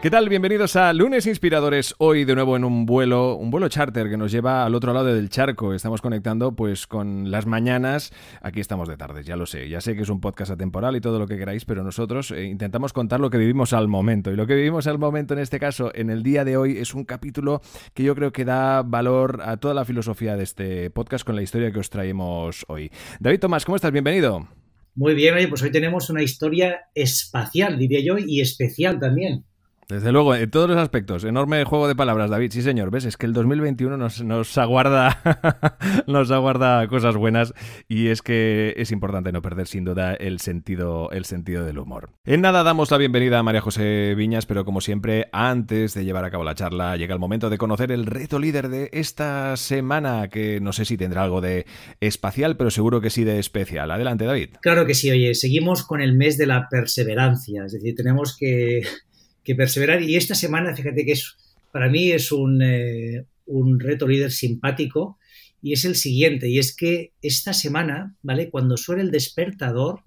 ¿Qué tal? Bienvenidos a Lunes Inspiradores. Hoy de nuevo en un vuelo, un vuelo charter que nos lleva al otro lado del charco. Estamos conectando pues con las mañanas. Aquí estamos de tardes, ya lo sé. Ya sé que es un podcast atemporal y todo lo que queráis, pero nosotros eh, intentamos contar lo que vivimos al momento. Y lo que vivimos al momento en este caso, en el día de hoy, es un capítulo que yo creo que da valor a toda la filosofía de este podcast con la historia que os traemos hoy. David Tomás, ¿cómo estás? Bienvenido. Muy bien, oye, pues hoy tenemos una historia espacial, diría yo, y especial también. Desde luego, en todos los aspectos. Enorme juego de palabras, David. Sí, señor. ¿Ves? Es que el 2021 nos, nos aguarda, nos aguarda cosas buenas y es que es importante no perder sin duda el sentido, el sentido del humor. En nada damos la bienvenida a María José Viñas, pero como siempre, antes de llevar a cabo la charla, llega el momento de conocer el reto líder de esta semana, que no sé si tendrá algo de espacial, pero seguro que sí de especial. Adelante, David. Claro que sí, oye, seguimos con el mes de la perseverancia, es decir, tenemos que que perseverar. Y esta semana, fíjate que es, para mí es eh, un, reto líder simpático y es el siguiente, y es que esta semana, ¿vale? Cuando suene el despertador,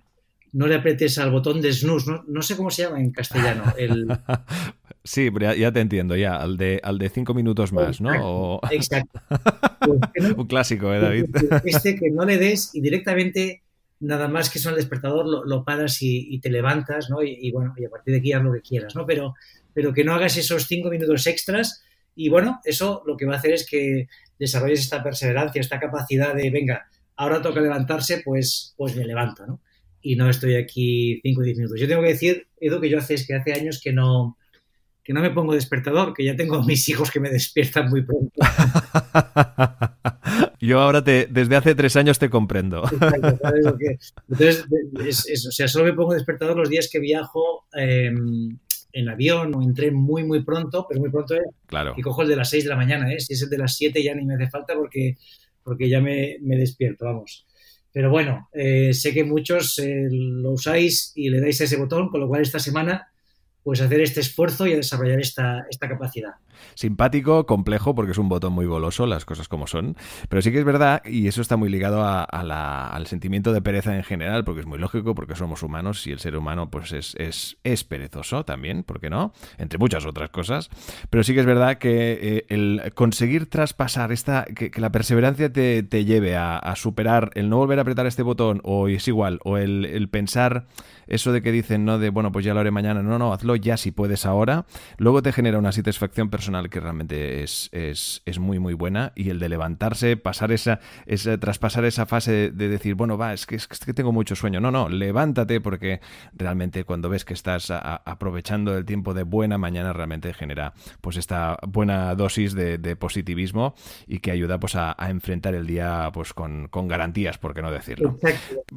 no le apretes al botón de snooze, no, sé cómo se llama en castellano. El... Sí, ya, te entiendo, ya, al de, al de cinco minutos más, ¿no? Exacto. Pues un clásico, ¿eh, David? Este que no le des y directamente nada más que son el despertador, lo, paras y, te levantas, ¿no? Y, bueno, y a partir de aquí haz lo que quieras, ¿no? Pero, pero que no hagas esos cinco minutos extras y bueno, eso lo que va a hacer es que desarrolles esta perseverancia, esta capacidad de, venga, ahora toca levantarse, pues, pues me levanto, ¿no? Y no estoy aquí cinco o diez minutos. Yo tengo que decir, Edu, que yo hace, es que hace años que no, que no me pongo despertador, que ya tengo a mis hijos que me despiertan muy pronto. Yo ahora te, desde hace tres años te comprendo. Entonces, o sea, solo me pongo despertador los días que viajo em, en avión o en tren muy, muy pronto, pero muy pronto es. ¿eh? claro. Y cojo el de las seis de la mañana, ¿eh? Si es el de las siete ya ni me hace falta porque, porque ya me, despierto, vamos. Pero bueno, eh, sé que muchos eh, lo usáis y le dais a ese botón, con lo cual esta semana pues hacer este esfuerzo y desarrollar esta, esta, capacidad. Simpático, complejo, porque es un botón muy goloso, las cosas como son. Pero sí que es verdad, y eso está muy ligado a, al sentimiento de pereza en general, porque es muy lógico, porque somos humanos y el ser humano pues es, es, perezoso también, ¿por qué no? Entre muchas otras cosas. Pero sí que es verdad que eh, el conseguir traspasar esta, que, la perseverancia te, lleve a, superar el no volver a apretar este botón, o es igual, o el, el pensar eso de que dicen, no de, bueno, pues ya lo haré mañana, no, no, hazlo ya si puedes ahora. Luego te genera una satisfacción personal que realmente es, es, es muy, muy buena. Y el de levantarse, pasar esa, esa traspasar esa fase de, decir, bueno, va, es que, es que tengo mucho sueño. No, no, levántate porque realmente cuando ves que estás aprovechando el tiempo de buena mañana, realmente genera pues esta buena dosis de, positivismo y que ayuda pues a, enfrentar el día pues con, garantías, por qué no decirlo.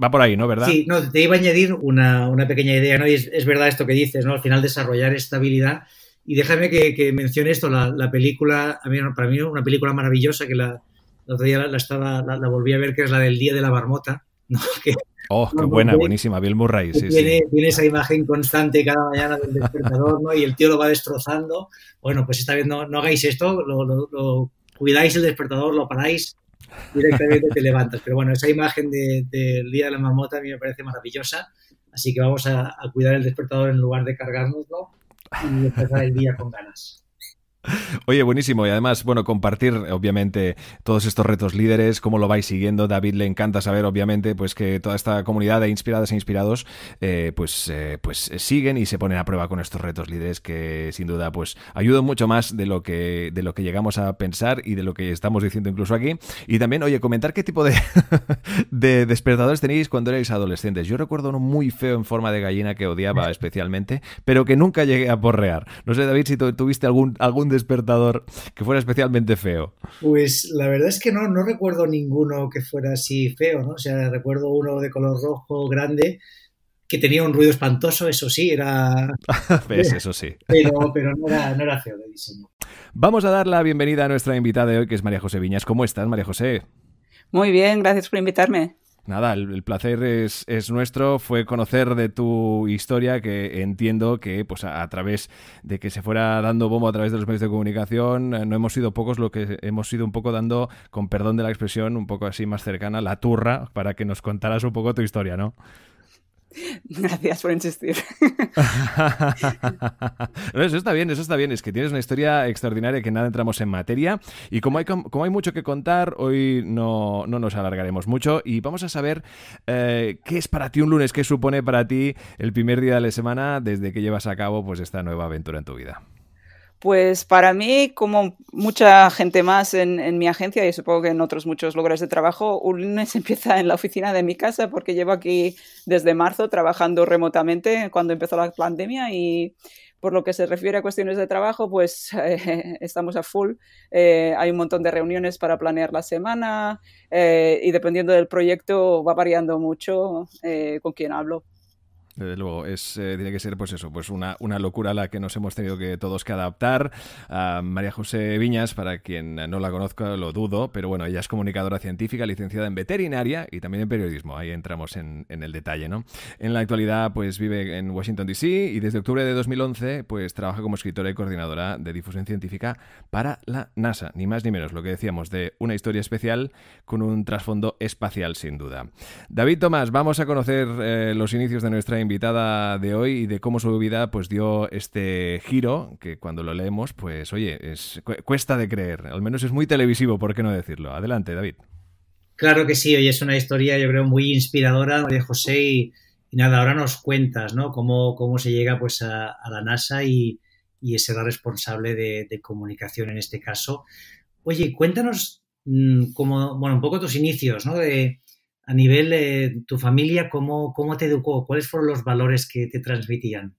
Va por ahí, ¿no? ¿Verdad? Sí, no, te iba a añadir una una, pequeña idea, ¿no? es, verdad esto que dices, ¿no? Al final desarrollar esta habilidad. Y déjame que, mencione esto, la, película, a mí, para mí una película maravillosa que la, otra día la, volví a ver, que es la del Día de la Marmota, ¿no? Que, Oh, qué buena, buenísima, Bill Murray. tiene, esa imagen constante cada mañana del despertador, Y el tío lo va destrozando. Bueno, pues está vez no, hagáis esto, lo, cuidáis el despertador, lo paráis, directamente te levantas. Pero bueno, esa imagen del Día de la Marmota a mí me parece maravillosa. Así que vamos a, cuidar el despertador en lugar de cargárnoslo y empezar el día con ganas. Oye, buenísimo. Y además, bueno, compartir, obviamente, todos estos retos líderes, cómo lo vais siguiendo. David le encanta saber, obviamente, pues que toda esta comunidad de inspiradas e inspirados, eh, pues, eh, pues eh, siguen y se ponen a prueba con estos retos líderes que, sin duda, pues ayudan mucho más de lo que, de lo que llegamos a pensar y de lo que estamos diciendo incluso aquí. Y también, oye, comentar qué tipo de, de despertadores tenéis cuando erais adolescentes. Yo recuerdo uno muy feo en forma de gallina que odiaba especialmente, pero que nunca llegué a porrear. No sé, David, si tuviste algún, algún despertador que fuera especialmente feo? Pues la verdad es que no, no recuerdo ninguno que fuera así feo, ¿no? O sea, recuerdo uno de color rojo grande que tenía un ruido espantoso, eso sí, era... Eso sí. Pero, no, era, no era feo de diseño. Vamos a dar la bienvenida a nuestra invitada de hoy, que es María José Viñas. ¿Cómo estás, María José? Muy bien, gracias por invitarme. Nada, el, placer es, es, nuestro. Fue conocer de tu historia, que entiendo que pues a, a, través de que se fuera dando bombo a través de los medios de comunicación, eh, no hemos sido pocos lo que hemos sido un poco dando, con perdón de la expresión, un poco así más cercana, la turra, para que nos contaras un poco tu historia, ¿no? Gracias por insistir. eso está bien, eso está bien. Es que tienes una historia extraordinaria que nada entramos en materia. Y como hay, como hay mucho que contar, hoy no, nos alargaremos mucho y vamos a saber eh, qué es para ti un lunes, qué supone para ti el primer día de la semana desde que llevas a cabo pues, esta nueva aventura en tu vida. Pues para mí, como mucha gente más en, mi agencia y supongo que en otros muchos lugares de trabajo, un lunes empieza en la oficina de mi casa porque llevo aquí desde marzo trabajando remotamente cuando empezó la pandemia y por lo que se refiere a cuestiones de trabajo, pues eh, estamos a full. Eh, hay un montón de reuniones para planear la semana eh, y dependiendo del proyecto va variando mucho con quién hablo. Desde luego, es, eh, tiene que ser pues eso, pues una, locura a la que nos hemos tenido que todos que adaptar. María José Viñas, para quien no la conozca, lo dudo, pero bueno, ella es comunicadora científica, licenciada en veterinaria y también en periodismo. Ahí entramos en, el detalle, ¿no? En la actualidad, pues vive en Washington, D.C. y desde octubre de 2011, pues trabaja como escritora y coordinadora de difusión científica para la NASA, ni más ni menos, lo que decíamos, de una historia especial con un trasfondo espacial, sin duda. David Tomás, vamos a conocer eh, los inicios de nuestra invitada de hoy y de cómo su vida pues dio este giro que cuando lo leemos pues oye, cuesta de creer, al menos es muy televisivo, ¿por qué no decirlo? Adelante, David. Claro que sí, hoy es una historia yo creo muy inspiradora de José y, nada, ahora nos cuentas, ¿no? Cómo, cómo se llega pues a, la NASA y, y será responsable de, comunicación en este caso. Oye, cuéntanos mm, como, bueno, un poco tus inicios, ¿no? De, a nivel de eh, tu familia, ¿cómo, ¿cómo te educó? ¿Cuáles fueron los valores que te transmitían?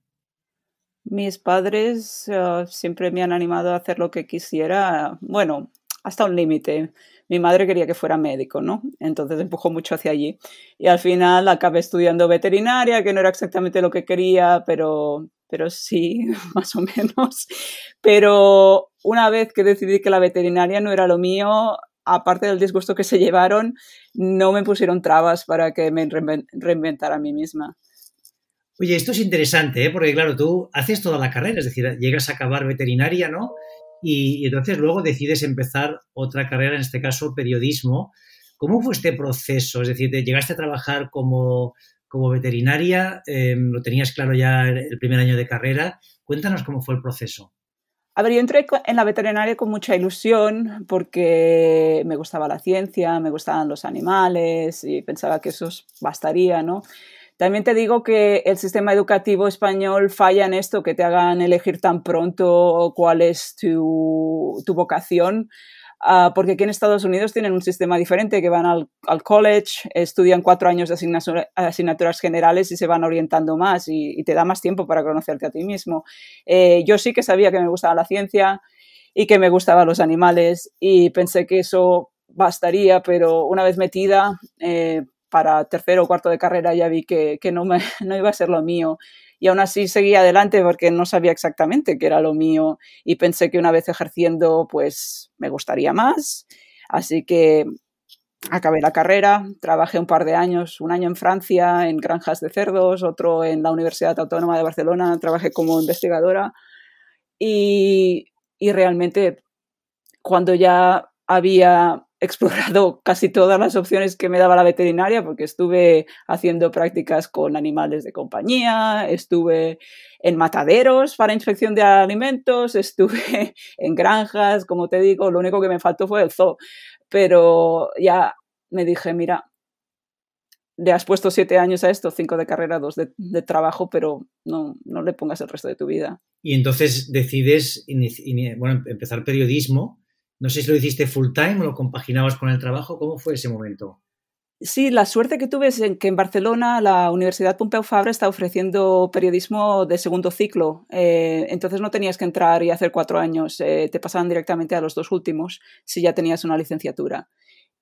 Mis padres eh, siempre me han animado a hacer lo que quisiera, bueno, hasta un límite. Mi madre quería que fuera médico, ¿no? Entonces empujó mucho hacia allí. Y al final acabé estudiando veterinaria, que no era exactamente lo que quería, pero, pero sí, más o menos. Pero una vez que decidí que la veterinaria no era lo mío, aparte del disgusto que se llevaron, no me pusieron trabas para que me reinventara a mí misma. Oye, esto es interesante, ¿eh? porque claro, tú haces toda la carrera, es decir, llegas a acabar veterinaria, ¿no? Y, entonces luego decides empezar otra carrera, en este caso periodismo. ¿Cómo fue este proceso? Es decir, te llegaste a trabajar como, veterinaria, eh, lo tenías claro ya el primer año de carrera. Cuéntanos cómo fue el proceso. A ver, yo entré en la veterinaria con mucha ilusión porque me gustaba la ciencia, me gustaban los animales y pensaba que eso bastaría, ¿no? También te digo que el sistema educativo español falla en esto, que te hagan elegir tan pronto cuál es tu, tu vocación. Ah, porque aquí en Estados Unidos tienen un sistema diferente, que van al, college, estudian cuatro años de asignaturas generales y se van orientando más y, te da más tiempo para conocerte a ti mismo. Eh, yo sí que sabía que me gustaba la ciencia y que me gustaban los animales y pensé que eso bastaría, pero una vez metida... Eh, para tercero o cuarto de carrera ya vi que, que no, me, no iba a ser lo mío y aún así seguí adelante porque no sabía exactamente qué era lo mío y pensé que una vez ejerciendo pues me gustaría más. Así que acabé la carrera, trabajé un par de años, un año en Francia en granjas de cerdos, otro en la Universidad Autónoma de Barcelona, trabajé como investigadora y, y realmente cuando ya había explorado casi todas las opciones que me daba la veterinaria porque estuve haciendo prácticas con animales de compañía, estuve en mataderos para inspección de alimentos, estuve en granjas, como te digo, lo único que me faltó fue el zoo, pero ya me dije, mira, le has puesto siete años a esto, cinco de carrera, dos de, trabajo, pero no, no, le pongas el resto de tu vida. Y entonces decides empezar periodismo no sé si lo hiciste full time o lo compaginabas con el trabajo. ¿Cómo fue ese momento? Sí, la suerte que tuve es que en Barcelona la Universidad Pompeu Fabra está ofreciendo periodismo de segundo ciclo. Eh, entonces no tenías que entrar y hacer cuatro años. Eh, te pasaban directamente a los dos últimos si ya tenías una licenciatura.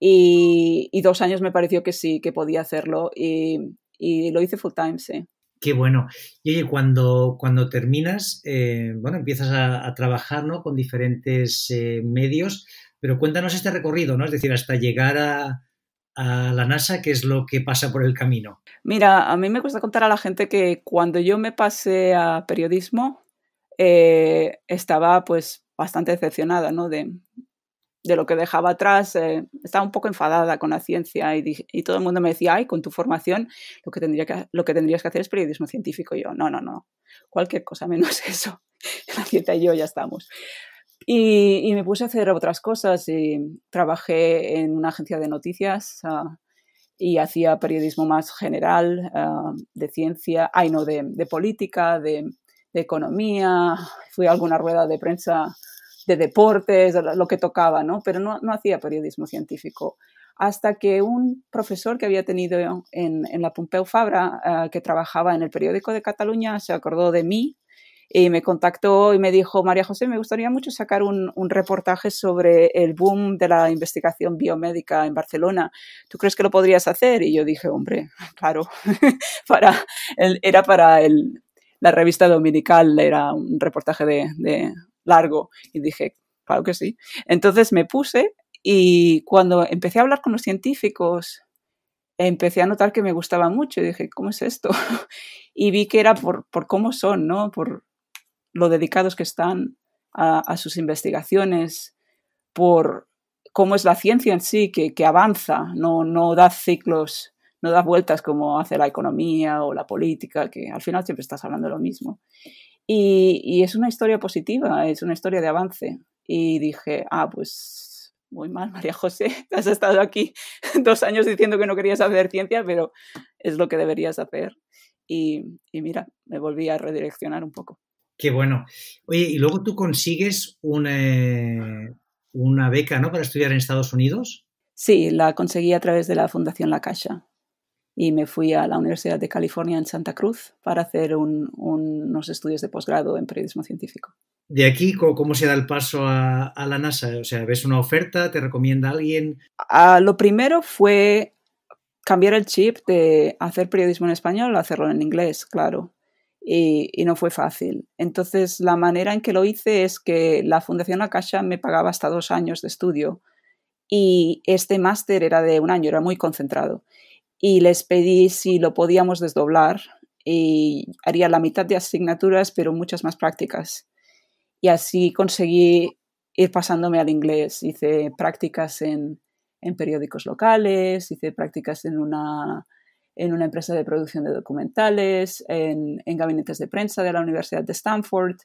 Y, dos años me pareció que sí, que podía hacerlo. Y, y lo hice full time, sí. Qué bueno. Y oye, cuando, cuando terminas, eh, bueno, empiezas a, trabajar con diferentes eh, medios, pero cuéntanos este recorrido, ¿no? Es decir, hasta llegar a, la NASA, qué es lo que pasa por el camino. Mira, a mí me gusta contar a la gente que cuando yo me pasé a periodismo, eh, estaba pues bastante decepcionada, ¿no? De, de lo que dejaba atrás, eh, estaba un poco enfadada con la ciencia y, todo el mundo me decía, ay, con tu formación lo que, tendría que, lo que tendrías que hacer es periodismo científico. Y yo, no, no, no, cualquier cosa menos eso. La ciencia y yo ya estamos. Y, me puse a hacer otras cosas y trabajé en una agencia de noticias ah, y hacía periodismo más general ah, de ciencia, ay, no, de, política, de, de economía. Fui a alguna rueda de prensa de deportes, lo que tocaba, ¿no? Pero no, hacía periodismo científico. Hasta que un profesor que había tenido en, la Pompeu Fabra, ah, que trabajaba en el periódico de Cataluña, se acordó de mí y me contactó y me dijo, María José, me gustaría mucho sacar un, reportaje sobre el boom de la investigación biomédica en Barcelona. ¿Tú crees que lo podrías hacer? Y yo dije, hombre, claro, para era para la revista dominical, era un reportaje de largo. Y dije, claro que sí. Entonces me puse y cuando empecé a hablar con los científicos, empecé a notar que me gustaba mucho. Y dije, ¿cómo es esto? y vi que era por, por cómo son, ¿no? Por lo dedicados que están a, sus investigaciones, por cómo es la ciencia en sí, que, que, avanza, no, no da ciclos, no da vueltas como hace la economía o la política, que al final siempre estás hablando de lo mismo. Y, es una historia positiva, es una historia de avance. Y dije, ah, pues muy mal, María José, has estado aquí dos años diciendo que no querías hacer ciencia, pero es lo que deberías hacer. Y, mira, me volví a redireccionar un poco. Qué bueno. Oye, y luego tú consigues una, eh, una beca, ¿no? Para estudiar en Estados Unidos. Sí, la conseguí a través de la Fundación La Caixa y me fui a la Universidad de California en Santa Cruz para hacer unos estudios de posgrado en periodismo científico. De aquí, ¿cómo se da el paso a, la NASA? O sea, ¿ves una oferta? ¿Te recomienda alguien? lo primero fue cambiar el chip de hacer periodismo en español a hacerlo en inglés, claro. Y, no fue fácil. Entonces, la manera en que lo hice es que la Fundación Caixa me pagaba hasta dos años de estudio y este máster era de un año, era muy concentrado y les pedí si lo podíamos desdoblar y haría la mitad de asignaturas, pero muchas más prácticas. Y así conseguí ir pasándome al inglés. Hice prácticas en, periódicos locales, hice prácticas en una, empresa de producción de documentales, en, gabinetes de prensa de la Universidad de Stanford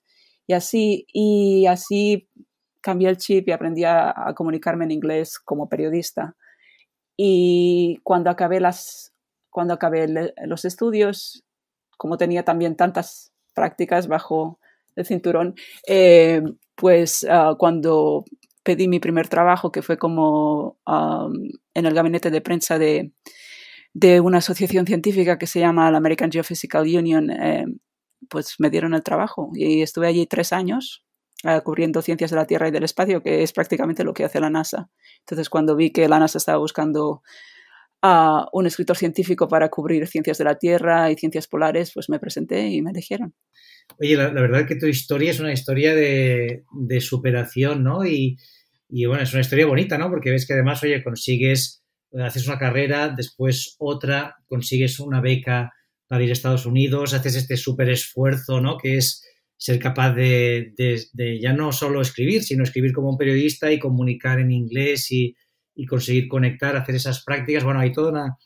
y así, y así cambié el chip y aprendí a comunicarme en inglés como periodista. Y cuando acabé, cuando acabé los estudios, como tenía también tantas prácticas bajo el cinturón, eh, pues ah, cuando pedí mi primer trabajo, que fue como ah, en el gabinete de prensa de, una asociación científica que se llama la American Geophysical Union, eh, pues me dieron el trabajo y estuve allí tres años Ah, cubriendo ciencias de la Tierra y del espacio, que es prácticamente lo que hace la NASA. Entonces, cuando vi que la NASA estaba buscando a ah, un escritor científico para cubrir ciencias de la Tierra y ciencias polares, pues me presenté y me eligieron. Oye, la, verdad es que tu historia es una historia de, superación, ¿no? Y, y, bueno, es una historia bonita, ¿no? Porque ves que además, oye, consigues, haces una carrera, después otra, consigues una beca para ir a Estados Unidos, haces este súper esfuerzo, ¿no? Que es ser capaz de, ya no solo escribir, sino escribir como un periodista y comunicar en inglés y, conseguir conectar, hacer esas prácticas. Bueno, hay toda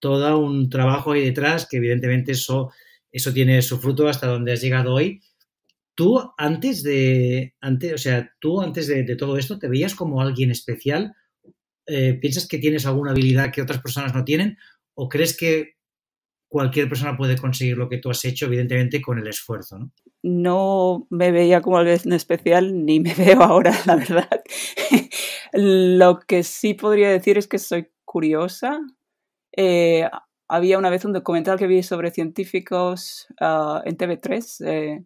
todo un trabajo ahí detrás que evidentemente eso, eso tiene su fruto hasta donde has llegado hoy. Tú antes de, antes, o sea, tú antes de, todo esto, ¿te veías como alguien especial? Eh, ¿Piensas que tienes alguna habilidad que otras personas no tienen? ¿O crees que cualquier persona puede conseguir lo que tú has hecho, evidentemente con el esfuerzo. No, me veía como algo en especial, ni me veo ahora, la verdad. lo que sí podría decir es que soy curiosa. Eh, había una vez un documental que vi sobre científicos ah, en TV3 eh,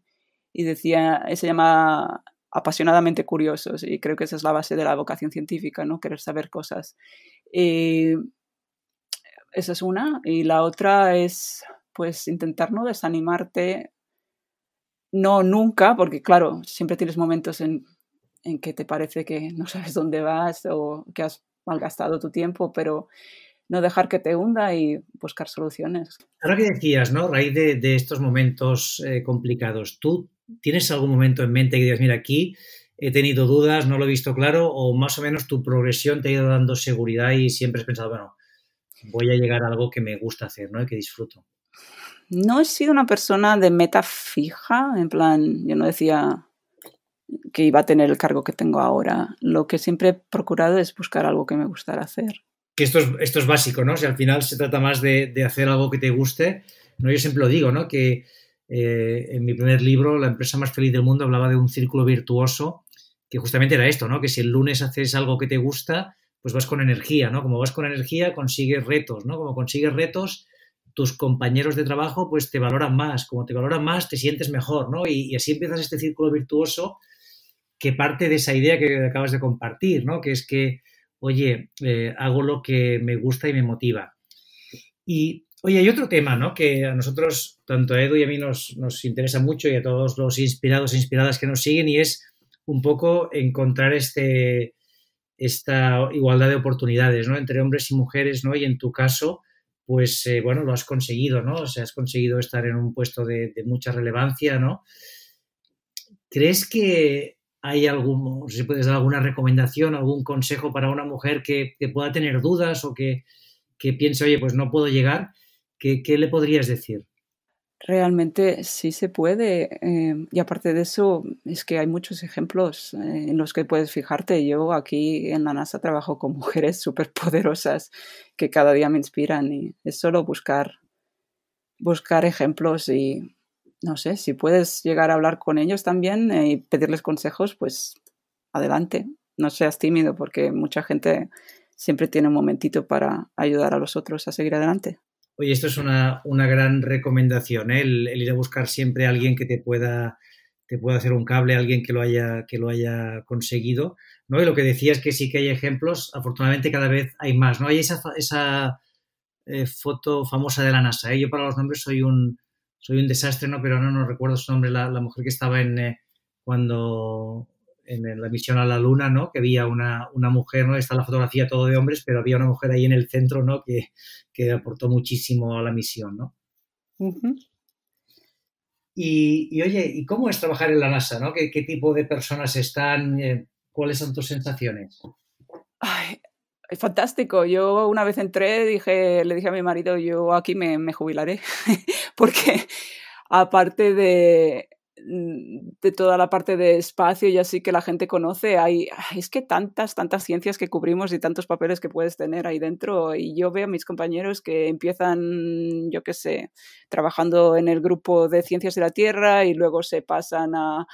y decía, se llama apasionadamente curiosos y creo que esa es la base de la vocación científica, ¿no? Querer saber cosas. Esa es una. Y la otra es, pues, intentar no desanimarte. No nunca, porque claro, siempre tienes momentos en, en que te parece que no sabes dónde vas o que has malgastado tu tiempo, pero no dejar que te hunda y buscar soluciones. Ahora que decías, ¿no? A raíz de, estos momentos eh, complicados, ¿tú tienes algún momento en mente que digas, mira, aquí he tenido dudas, no lo he visto claro, o más o menos tu progresión te ha ido dando seguridad y siempre has pensado, bueno, voy a llegar a algo que me gusta hacer, ¿no? Y que disfruto. No he sido una persona de meta fija, en plan, yo no decía que iba a tener el cargo que tengo ahora. Lo que siempre he procurado es buscar algo que me gustara hacer. esto es, esto es básico, ¿no? Si al final se trata más de, hacer algo que te guste, ¿no? Yo siempre lo digo, ¿no? Que eh, en mi primer libro, La empresa más feliz del mundo, hablaba de un círculo virtuoso, que justamente era esto, ¿no? Que si el lunes haces algo que te gusta, pues vas con energía, ¿no? Como vas con energía, consigues retos, ¿no? Como consigues retos, tus compañeros de trabajo pues te valoran más, como te valoran más, te sientes mejor, ¿no? Y, así empiezas este círculo virtuoso que parte de esa idea que acabas de compartir, ¿no? Que es que, oye, eh, hago lo que me gusta y me motiva. Y, oye, hay otro tema, ¿no? Que a nosotros, tanto a Edu y a mí nos, nos interesa mucho y a todos los inspirados e inspiradas que nos siguen y es un poco encontrar este, esta igualdad de oportunidades ¿no? entre hombres y mujeres, ¿no? Y en tu caso, pues eh, bueno, lo has conseguido, ¿no? O sea, has conseguido estar en un puesto de, mucha relevancia, ¿no? ¿Crees que hay algún, si puedes dar alguna recomendación, algún consejo para una mujer que, pueda tener dudas o que, que, piense, oye, pues no puedo llegar? ¿Qué, qué le podrías decir? realmente sí se puede. Eh, y aparte de eso, es que hay muchos ejemplos eh, en los que puedes fijarte. Yo aquí en la NASA trabajo con mujeres súper poderosas que cada día me inspiran y es solo buscar, buscar ejemplos y no sé, si puedes llegar a hablar con ellos también eh, y pedirles consejos, pues adelante. No seas tímido porque mucha gente siempre tiene un momentito para ayudar a los otros a seguir adelante. Oye, esto es una, una gran recomendación, ¿eh? el, ir a buscar siempre a alguien que te pueda, te pueda hacer un cable, alguien que lo haya, que lo haya conseguido. ¿no? Y lo que decía es que sí que hay ejemplos, afortunadamente cada vez hay más. ¿no? Hay esa, esa eh, foto famosa de la NASA. ¿eh? Yo para los nombres soy un, soy un desastre, ¿no? pero no, no recuerdo su nombre, la, la mujer que estaba en... cuando en la misión a la Luna, ¿no? Que había una, mujer, ¿no? Está la fotografía todo de hombres, pero había una mujer ahí en el centro, ¿no? Que, aportó muchísimo a la misión, ¿no? y, oye, ¿y cómo es trabajar en la NASA, ¿no? ¿Qué, tipo de personas están? Eh, ¿Cuáles son tus sensaciones? es fantástico. Yo una vez entré, dije, le dije a mi marido, yo aquí me jubilaré, porque aparte de, Mm, de toda la parte de espacio y así que la gente conoce, hay, es que tantas, tantas ciencias que cubrimos y tantos papeles que puedes tener ahí dentro. Y yo veo a mis compañeros que empiezan, yo qué sé, trabajando en el grupo de ciencias de la Tierra y luego se pasan a,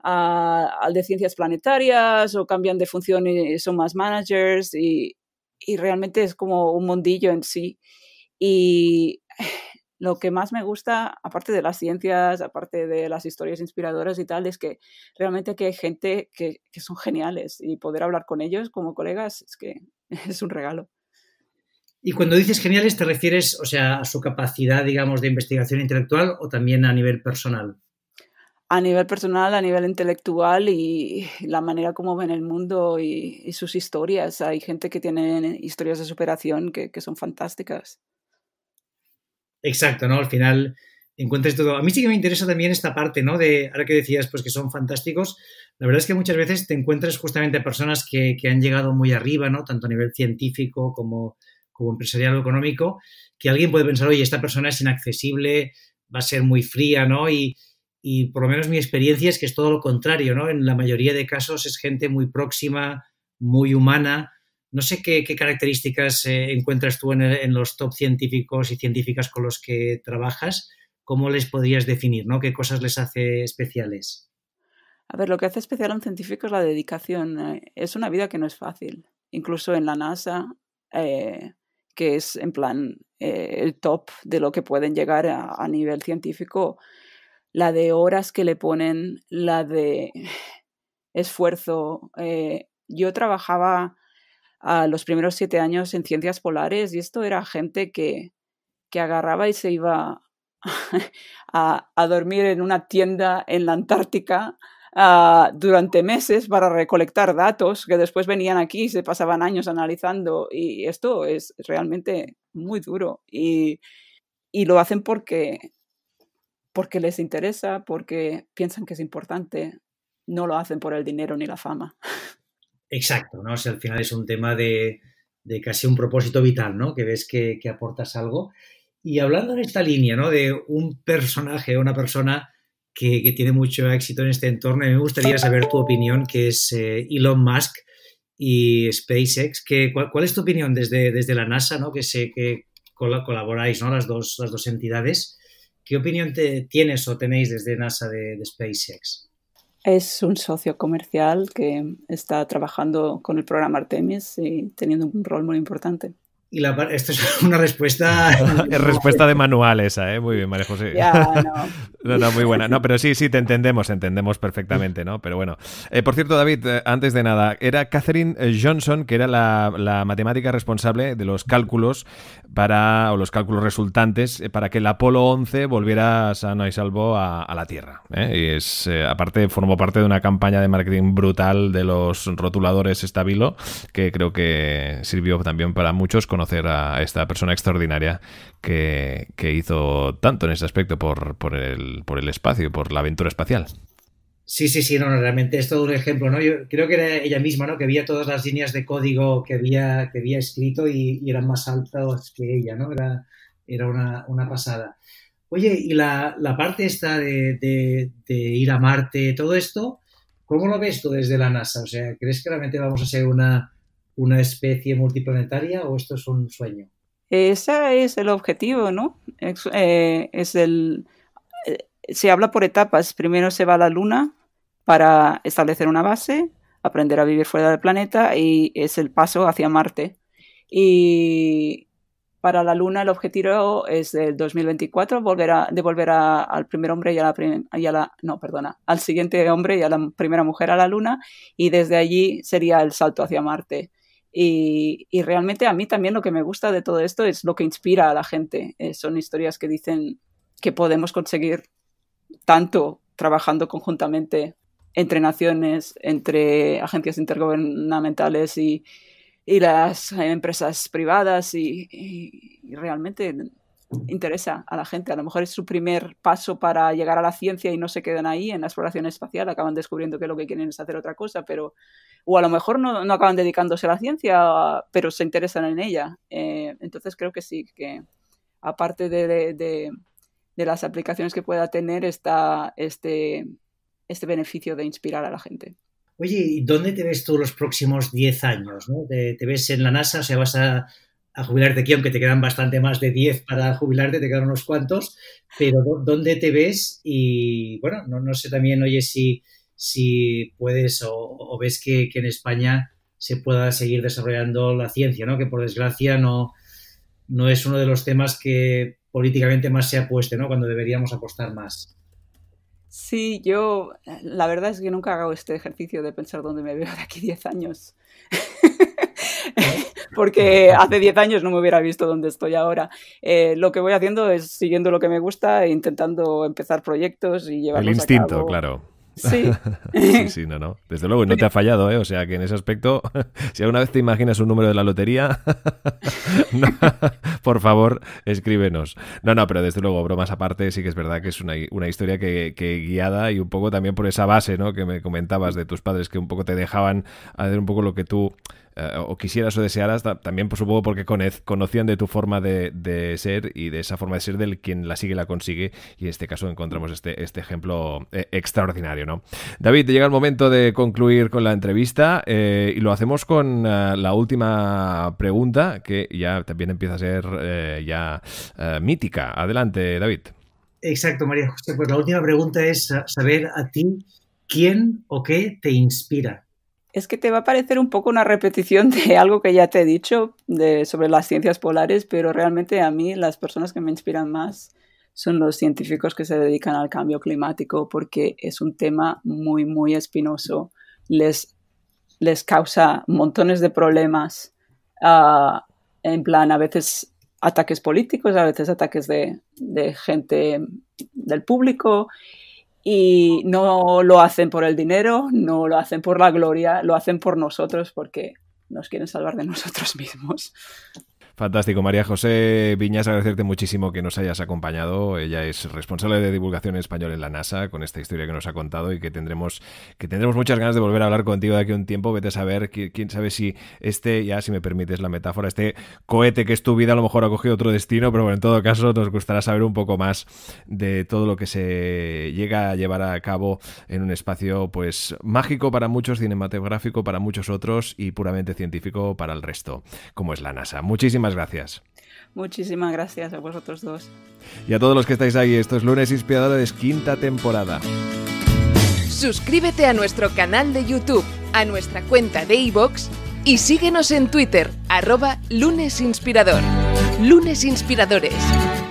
al de ciencias planetarias o cambian de función y son más managers y, y realmente es como un mundillo en sí. Y lo que más me gusta, aparte de las ciencias, aparte de las historias inspiradoras y tal, es que realmente hay gente que, son geniales y poder hablar con ellos como colegas es que es un regalo. Y cuando dices geniales, ¿te refieres, o sea, a su capacidad, digamos, de investigación intelectual o también a nivel personal? A nivel personal, a nivel intelectual y la manera como ven el mundo y, sus historias. Hay gente que tiene historias de superación que son fantásticas. Exacto, ¿no? Al final encuentres todo. A mí sí que me interesa también esta parte, ¿no? De ahora que decías, pues que son fantásticos. La verdad es que muchas veces te encuentras justamente a personas que, que han llegado muy arriba, ¿no? Tanto a nivel científico como, como empresarial o económico, que alguien puede pensar, oye, esta persona es inaccesible, va a ser muy fría, ¿no? Y, y por lo menos mi experiencia es que es todo lo contrario, ¿no? En la mayoría de casos es gente muy próxima, muy humana, no sé qué, características eh, encuentras tú en, los top científicos y científicas con los que trabajas. ¿Cómo les podrías definir? ¿no? ¿Qué cosas les hace especiales? A ver, lo que hace especial a un científico es la dedicación. Eh, es una vida que no es fácil. Incluso en la NASA, eh, que es en plan el top de lo que pueden llegar a, nivel científico, la de horas que le ponen, la de esfuerzo. yo trabajaba los primeros siete años en ciencias polares y esto era gente que, que agarraba y se iba a, dormir en una tienda en la Antártica ah, durante meses para recolectar datos que después venían aquí y se pasaban años analizando y esto es realmente muy duro y, y lo hacen porque porque les interesa, porque piensan que es importante, no lo hacen por el dinero ni la fama. Exacto, ¿no? O sea, al final es un tema de, casi un propósito vital, ¿no? Que ves que, aportas algo. Y hablando en esta línea, ¿no? De un personaje, una persona que, tiene mucho éxito en este entorno, me gustaría saber tu opinión, que es eh, Elon Musk y SpaceX. Que, ¿cuál, es tu opinión desde, desde la NASA, ¿no? Que sé que colaboráis, ¿no? Las dos, las dos entidades. ¿Qué opinión te, tienes o tenéis desde NASA de SpaceX? Es un socio comercial que está trabajando con el programa Artemis y teniendo un rol muy importante. Y esto es una respuesta. es respuesta de manual esa, ¿eh? Muy bien, María José. no. no. muy buena. No, pero sí, sí, te entendemos, entendemos perfectamente, ¿no? Pero bueno. Eh, por cierto, David, eh, antes de nada, era Catherine eh, Johnson, que era la, matemática responsable de los cálculos para, o los cálculos resultantes para que el Apolo 11 volviera sano y salvo a, a la Tierra. Y es, aparte, formó parte de una campaña de marketing brutal de los rotuladores Estabilo, que creo que sirvió también para muchos con conocer a esta persona extraordinaria que, que hizo tanto en ese aspecto por, por, el, por el espacio, por la aventura espacial. Sí, sí, sí, no, realmente es todo un ejemplo, ¿no? Yo creo que era ella misma, ¿no? Que veía todas las líneas de código que había, que había escrito y, eran más altas que ella, ¿no? Era, era una, una pasada. Oye, y la, la parte esta de, de, de, ir a Marte, todo esto, ¿cómo lo ves tú desde la NASA? O sea, ¿crees que realmente vamos a ser una, una especie multiplanetaria o esto es un sueño? Ese es el objetivo, ¿no? Es, eh, el, eh, se habla por etapas. Primero se va a la Luna para establecer una base, aprender a vivir fuera del planeta y es el paso hacia Marte. Y para la Luna el objetivo es del 2024 volver a, devolver al primer hombre y a, la no, perdona, al siguiente hombre y a la primera mujer a la Luna y desde allí sería el salto hacia Marte. Y, realmente a mí también lo que me gusta de todo esto es lo que inspira a la gente. Eh, son historias que dicen que podemos conseguir tanto trabajando conjuntamente entre naciones, entre agencias intergubernamentales y, las empresas privadas y realmente interesa a la gente. A lo mejor es su primer paso para llegar a la ciencia y no se quedan ahí en la exploración espacial, acaban descubriendo que lo que quieren es hacer otra cosa, pero o a lo mejor no, acaban dedicándose a la ciencia, pero se interesan en ella. Eh, entonces creo que sí, que aparte de, las aplicaciones que pueda tener, está este, este beneficio de inspirar a la gente. Oye, ¿y dónde te ves tú los próximos 10 años? ¿Te, ves en la NASA? O sea, vas a a jubilarte aquí, aunque te quedan bastante más de 10 para jubilarte, te quedan unos cuantos, pero ¿dónde te ves? Y bueno, no, sé también, oye, si, si puedes o, ves que, en España se pueda seguir desarrollando la ciencia, ¿no? Que por desgracia no, no es uno de los temas que políticamente más se apueste, ¿no? Cuando deberíamos apostar más. Sí, yo la verdad es que nunca hago este ejercicio de pensar dónde me veo de aquí 10 años. porque hace 10 años no me hubiera visto donde estoy ahora. Eh, lo que voy haciendo es siguiendo lo que me gusta e intentando empezar proyectos y llevarlos El instinto, claro. Sí. sí, sí, no, no. Desde luego, no te ha fallado, ¿eh? O sea, que en ese aspecto, si alguna vez te imaginas un número de la lotería, por favor, escríbenos. No, no, pero desde luego, bromas aparte, sí que es verdad que es una, historia que, guiada y un poco también por esa base, ¿no? Que me comentabas de tus padres que un poco te dejaban hacer un poco lo que tú eh, o quisieras o desearas, también por pues, supuesto porque conocían de tu forma de, ser y de esa forma de ser del quien la sigue la consigue y en este caso encontramos este, este ejemplo eh, extraordinario, David, llega el momento de concluir con la entrevista eh, y lo hacemos con la última pregunta que ya también empieza a ser ya mítica. Adelante, David. Exacto, María José. Pues la última pregunta es saber a ti quién o qué te inspira es que te va a parecer un poco una repetición de algo que ya te he dicho de, sobre las ciencias polares, pero realmente a mí las personas que me inspiran más son los científicos que se dedican al cambio climático porque es un tema muy, muy espinoso. Les, les causa montones de problemas, ah, en plan a veces ataques políticos, a veces ataques de, de gente del público y no lo hacen por el dinero, no lo hacen por la gloria, lo hacen por nosotros porque nos quieren salvar de nosotros mismos. Fantástico, María José Viñas, agradecerte muchísimo que nos hayas acompañado. Ella es responsable de divulgación en español en la NASA con esta historia que nos ha contado y que tendremos, que tendremos muchas ganas de volver a hablar contigo de aquí a un tiempo. Vete a saber, quién sabe si este, ya si me permites la metáfora, este cohete que es tu vida a lo mejor ha cogido otro destino, pero bueno, en todo caso nos gustará saber un poco más de todo lo que se llega a llevar a cabo en un espacio pues mágico para muchos, cinematográfico para muchos otros y puramente científico para el resto, como es la NASA. Muchísimas gracias. Muchísimas gracias a vosotros dos. Y a todos los que estáis ahí, esto es Lunes Inspiradores, quinta temporada. Suscríbete a nuestro canal de YouTube, a nuestra cuenta de iVoox y síguenos en Twitter, arroba lunesinspirador. Lunes Inspiradores.